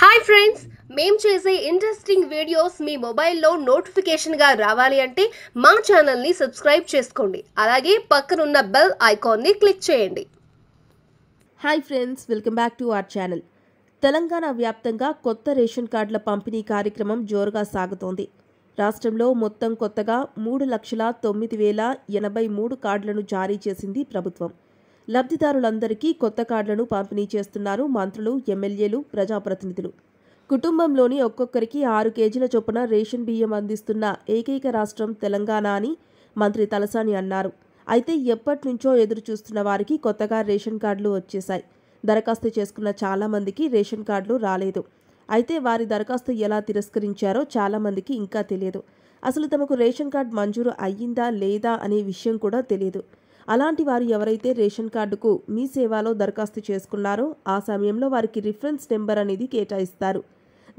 hi friends మేం చేసే interesting videos మీ మొబైల్లో నోటిఫికేషన్గా రావాలి అంటే మా ఛానల్ని సబ్స్క్రైబ్ చేసుకోండి అలాగే పక్కనున్న బెల్ ఐకాన్ని క్లిక్ చేయండి hi friends welcome back to our channel Telangana వ్యాప్తంగా కొత్త రేషన్ కార్డుల పంపిణీ కార్యక్రమం జోరుగా సాగుతోంది రాష్ట్రంలో మొత్తం కొత్తగా మూడు లక్షల తొమ్మిది వేల ఎనభై మూడు కార్డులను జారీ చేసింది ప్రభుత్వం లబ్ధిదారులందరికీ కొత్త కార్డులను పంపిణీ చేస్తున్నారు మంత్రులు ఎమ్మెల్యేలు ప్రజాప్రతినిధులు కుటుంబంలోని ఒక్కొక్కరికి ఆరు కేజీల చొప్పున రేషన్ బియ్యం అందిస్తున్న ఏకైక రాష్ట్రం తెలంగాణ అని మంత్రి తలసాని అన్నారు అయితే ఎప్పటి నుంచో ఎదురు చూస్తున్న వారికి కొత్తగా రేషన్ కార్డులు వచ్చేశాయి దరఖాస్తు చేసుకున్న చాలామందికి రేషన్ కార్డులు రాలేదు అయితే వారి దరఖాస్తు ఎలా తిరస్కరించారో చాలామందికి ఇంకా తెలియదు అసలు తమకు రేషన్ కార్డు మంజూరు అయ్యిందా లేదా అనే విషయం కూడా తెలియదు అలాంటి వారు ఎవరైతే రేషన్ కార్డుకు మీ సేవాలో దరఖాస్తు చేసుకున్నారో ఆ సమయంలో వారికి రిఫరెన్స్ నెంబర్ అనేది కేటాయిస్తారు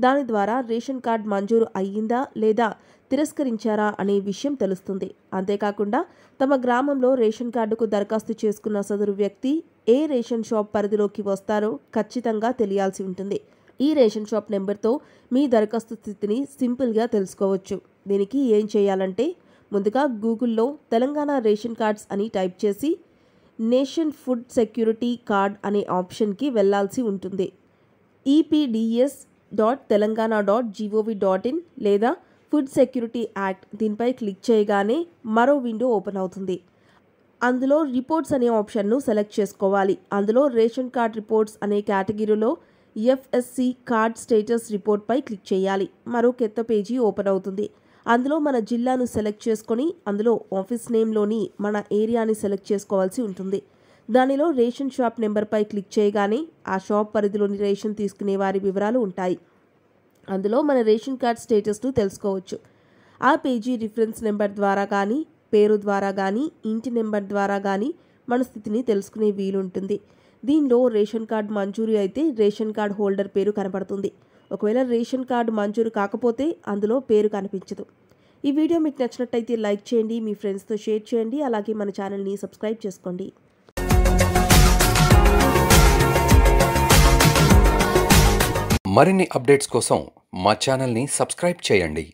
దాని ద్వారా రేషన్ కార్డ్ మంజూరు అయ్యిందా లేదా తిరస్కరించారా అనే విషయం తెలుస్తుంది అంతేకాకుండా తమ గ్రామంలో రేషన్ కార్డుకు దరఖాస్తు చేసుకున్న సదరు వ్యక్తి ఏ రేషన్ షాప్ పరిధిలోకి వస్తారో ఖచ్చితంగా తెలియాల్సి ఉంటుంది ఈ రేషన్ షాప్ నెంబర్తో మీ దరఖాస్తు స్థితిని సింపుల్గా తెలుసుకోవచ్చు దీనికి ఏం చేయాలంటే ముందుగా గూగుల్లో తెలంగాణ రేషన్ కార్డ్స్ అని టైప్ చేసి నేషన్ ఫుడ్ సెక్యూరిటీ కార్డ్ అనే ఆప్షన్కి వెళ్లాల్సి ఉంటుంది EPDS e dot Telangana dot gov dot in లేదా ఫుడ్ సెక్యూరిటీ యాక్ట్ దీనిపై క్లిక్ చేయగానే మరో విండో ఓపెన్ అవుతుంది అందులో రిపోర్ట్స్ అనే ఆప్షన్ను సెలెక్ట్ చేసుకోవాలి అందులో రేషన్ కార్డ్ రిపోర్ట్స్ అనే కేటగిరీలో ఎఫ్ఎస్సి కార్డ్ స్టేటస్ రిపోర్ట్పై క్లిక్ చేయాలి మరో కొత్త పేజీ ఓపెన్ అవుతుంది అందులో మన జిల్లాను సెలెక్ట్ చేసుకొని అందులో ఆఫీస్ నేమ్లోని మన ఏరియాని సెలెక్ట్ చేసుకోవాల్సి ఉంటుంది దానిలో రేషన్ షాప్ నెంబర్పై క్లిక్ చేయగానే ఆ షాప్ పరిధిలోని రేషన్ తీసుకునే వారి వివరాలు ఉంటాయి అందులో మన రేషన్ కార్డ్ స్టేటస్ను తెలుసుకోవచ్చు ఆ పేజీ రిఫరెన్స్ నెంబర్ ద్వారా కానీ పేరు ద్వారా కానీ ఇంటి నెంబర్ ద్వారా కానీ మన స్థితిని తెలుసుకునే వీలుంటుంది దీనిలో రేషన్ కార్డ్ మంజూరు అయితే రేషన్ కార్డ్ హోల్డర్ పేరు కనబడుతుంది ఒకవేళ రేషన్ కార్డు మంజూరు కాకపోతే అందులో పేరు కనిపించదు ఈ వీడియో మీకు నచ్చినట్టయితే లైక్ చేయండి మీ ఫ్రెండ్స్తో షేర్ చేయండి అలాగే మన ఛానల్ని సబ్స్క్రైబ్ చేసుకోండి మరిన్ని అప్డేట్స్ కోసం మా ఛానల్ని సబ్స్క్రైబ్ చేయండి